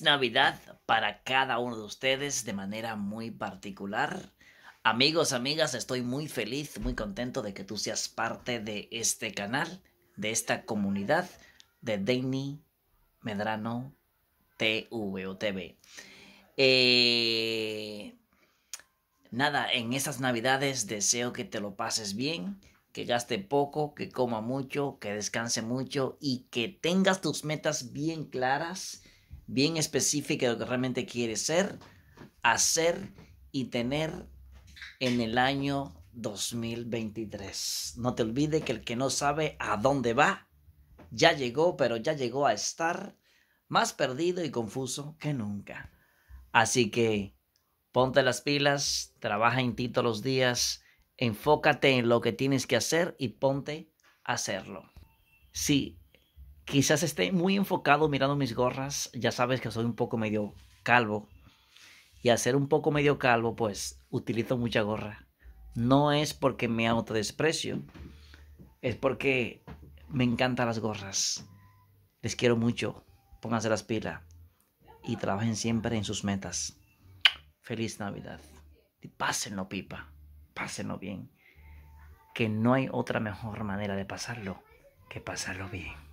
Navidad para cada uno de ustedes de manera muy particular. Amigos, amigas, estoy muy feliz, muy contento de que tú seas parte de este canal, de esta comunidad de Danny Medrano TV eh, nada, en estas navidades deseo que te lo pases bien, que gaste poco, que coma mucho, que descanse mucho y que tengas tus metas bien claras bien específica de lo que realmente quiere ser, hacer y tener en el año 2023. No te olvides que el que no sabe a dónde va, ya llegó, pero ya llegó a estar más perdido y confuso que nunca. Así que ponte las pilas, trabaja en ti todos los días, enfócate en lo que tienes que hacer y ponte a hacerlo. Sí. Quizás esté muy enfocado mirando mis gorras. Ya sabes que soy un poco medio calvo. Y al ser un poco medio calvo, pues utilizo mucha gorra. No es porque me autodesprecio. Es porque me encantan las gorras. Les quiero mucho. Pónganse las pilas. Y trabajen siempre en sus metas. Feliz Navidad. Y pásenlo, pipa. Pásenlo bien. Que no hay otra mejor manera de pasarlo que pasarlo bien.